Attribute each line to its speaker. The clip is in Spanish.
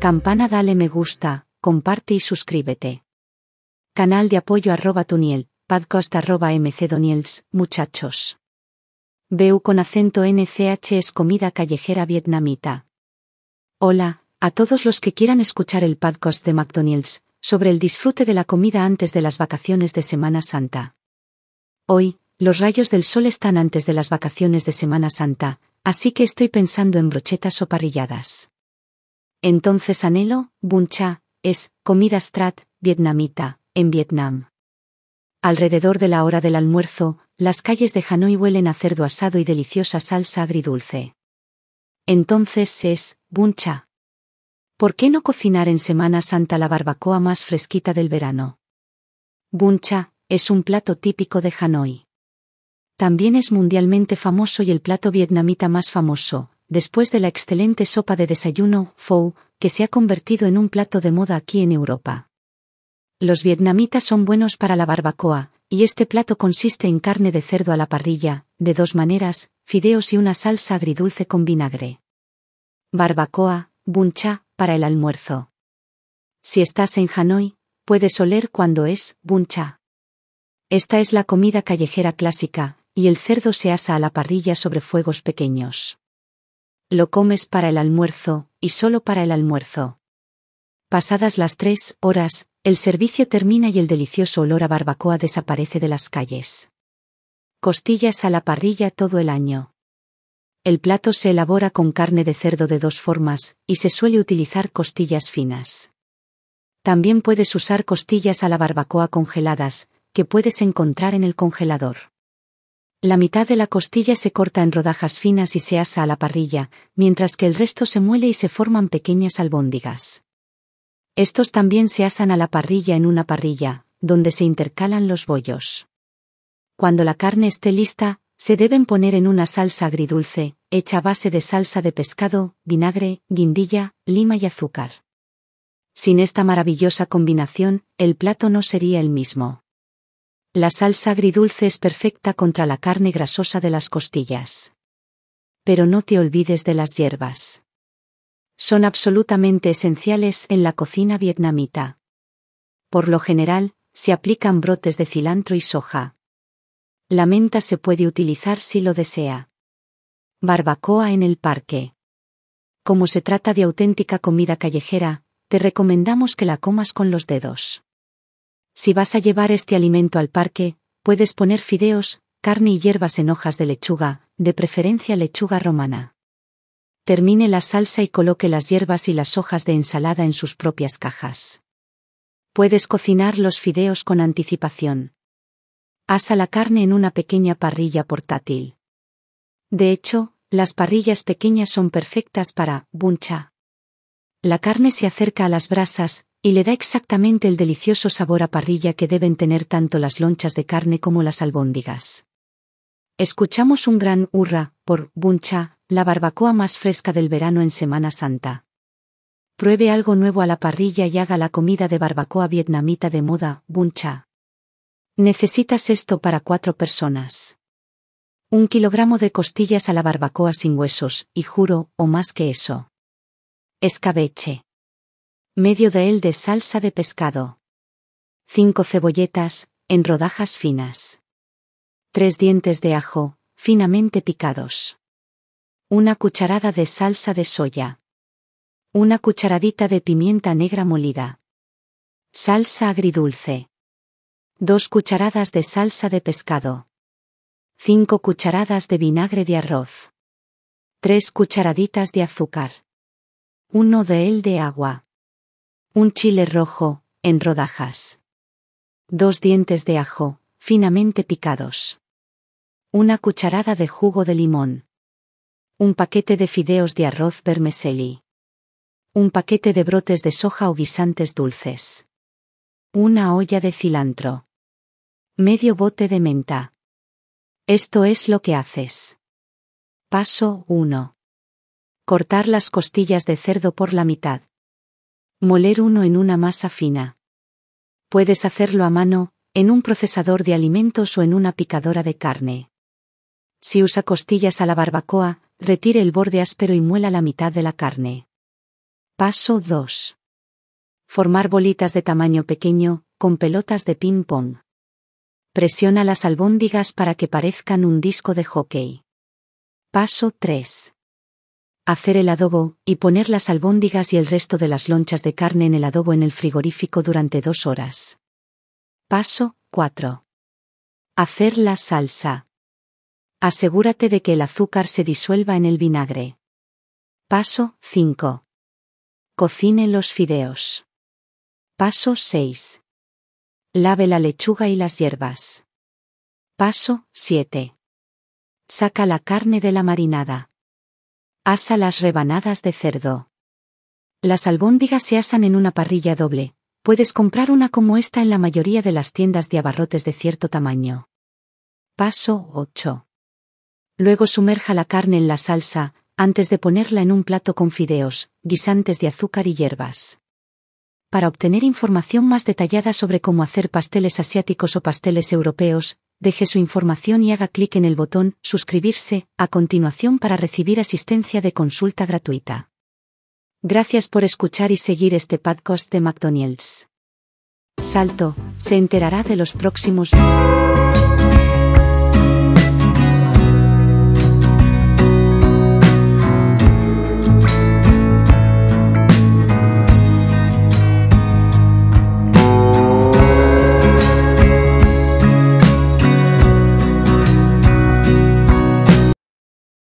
Speaker 1: Campana dale me gusta, comparte y suscríbete. Canal de apoyo arroba tuniel, podcast arroba mcdoniels, muchachos. Beu con acento NCH es comida callejera vietnamita. Hola, a todos los que quieran escuchar el podcast de McDonald's, sobre el disfrute de la comida antes de las vacaciones de Semana Santa. Hoy, los rayos del sol están antes de las vacaciones de Semana Santa, así que estoy pensando en brochetas o parrilladas. Entonces anhelo, bun cha, es, comida strat, vietnamita, en Vietnam. Alrededor de la hora del almuerzo, las calles de Hanoi huelen a cerdo asado y deliciosa salsa agridulce. Entonces es, bun cha. ¿Por qué no cocinar en Semana Santa la barbacoa más fresquita del verano? Bun cha, es un plato típico de Hanoi. También es mundialmente famoso y el plato vietnamita más famoso, después de la excelente sopa de desayuno, fou, que se ha convertido en un plato de moda aquí en Europa. Los vietnamitas son buenos para la barbacoa, y este plato consiste en carne de cerdo a la parrilla, de dos maneras, fideos y una salsa agridulce con vinagre. Barbacoa, bun cha, para el almuerzo. Si estás en Hanoi, puedes oler cuando es bun cha. Esta es la comida callejera clásica, y el cerdo se asa a la parrilla sobre fuegos pequeños lo comes para el almuerzo, y solo para el almuerzo. Pasadas las tres horas, el servicio termina y el delicioso olor a barbacoa desaparece de las calles. Costillas a la parrilla todo el año. El plato se elabora con carne de cerdo de dos formas, y se suele utilizar costillas finas. También puedes usar costillas a la barbacoa congeladas, que puedes encontrar en el congelador. La mitad de la costilla se corta en rodajas finas y se asa a la parrilla, mientras que el resto se muele y se forman pequeñas albóndigas. Estos también se asan a la parrilla en una parrilla, donde se intercalan los bollos. Cuando la carne esté lista, se deben poner en una salsa agridulce, hecha a base de salsa de pescado, vinagre, guindilla, lima y azúcar. Sin esta maravillosa combinación, el plato no sería el mismo. La salsa agridulce es perfecta contra la carne grasosa de las costillas. Pero no te olvides de las hierbas. Son absolutamente esenciales en la cocina vietnamita. Por lo general, se aplican brotes de cilantro y soja. La menta se puede utilizar si lo desea. Barbacoa en el parque. Como se trata de auténtica comida callejera, te recomendamos que la comas con los dedos. Si vas a llevar este alimento al parque, puedes poner fideos, carne y hierbas en hojas de lechuga, de preferencia lechuga romana. Termine la salsa y coloque las hierbas y las hojas de ensalada en sus propias cajas. Puedes cocinar los fideos con anticipación. Asa la carne en una pequeña parrilla portátil. De hecho, las parrillas pequeñas son perfectas para buncha. La carne se acerca a las brasas, y le da exactamente el delicioso sabor a parrilla que deben tener tanto las lonchas de carne como las albóndigas. Escuchamos un gran hurra por buncha, la barbacoa más fresca del verano en Semana Santa. Pruebe algo nuevo a la parrilla y haga la comida de barbacoa vietnamita de moda, buncha. Necesitas esto para cuatro personas. Un kilogramo de costillas a la barbacoa sin huesos, y juro, o más que eso. Escabeche Medio de él de salsa de pescado. 5 cebolletas, en rodajas finas. 3 dientes de ajo, finamente picados. Una cucharada de salsa de soya. Una cucharadita de pimienta negra molida. Salsa agridulce. dos cucharadas de salsa de pescado. cinco cucharadas de vinagre de arroz. tres cucharaditas de azúcar. uno de él de agua. Un chile rojo, en rodajas. Dos dientes de ajo, finamente picados. Una cucharada de jugo de limón. Un paquete de fideos de arroz vermicelli. Un paquete de brotes de soja o guisantes dulces. Una olla de cilantro. Medio bote de menta. Esto es lo que haces. Paso 1. Cortar las costillas de cerdo por la mitad. Moler uno en una masa fina. Puedes hacerlo a mano, en un procesador de alimentos o en una picadora de carne. Si usa costillas a la barbacoa, retire el borde áspero y muela la mitad de la carne. Paso 2. Formar bolitas de tamaño pequeño, con pelotas de ping-pong. Presiona las albóndigas para que parezcan un disco de hockey. Paso 3 hacer el adobo, y poner las albóndigas y el resto de las lonchas de carne en el adobo en el frigorífico durante dos horas. Paso 4. Hacer la salsa. Asegúrate de que el azúcar se disuelva en el vinagre. Paso 5. Cocine los fideos. Paso 6. Lave la lechuga y las hierbas. Paso 7. Saca la carne de la marinada. Asa las rebanadas de cerdo. Las albóndigas se asan en una parrilla doble. Puedes comprar una como esta en la mayoría de las tiendas de abarrotes de cierto tamaño. Paso 8. Luego sumerja la carne en la salsa, antes de ponerla en un plato con fideos, guisantes de azúcar y hierbas. Para obtener información más detallada sobre cómo hacer pasteles asiáticos o pasteles europeos, deje su información y haga clic en el botón Suscribirse a continuación para recibir asistencia de consulta gratuita. Gracias por escuchar y seguir este podcast de McDonald's. Salto, se enterará de los próximos.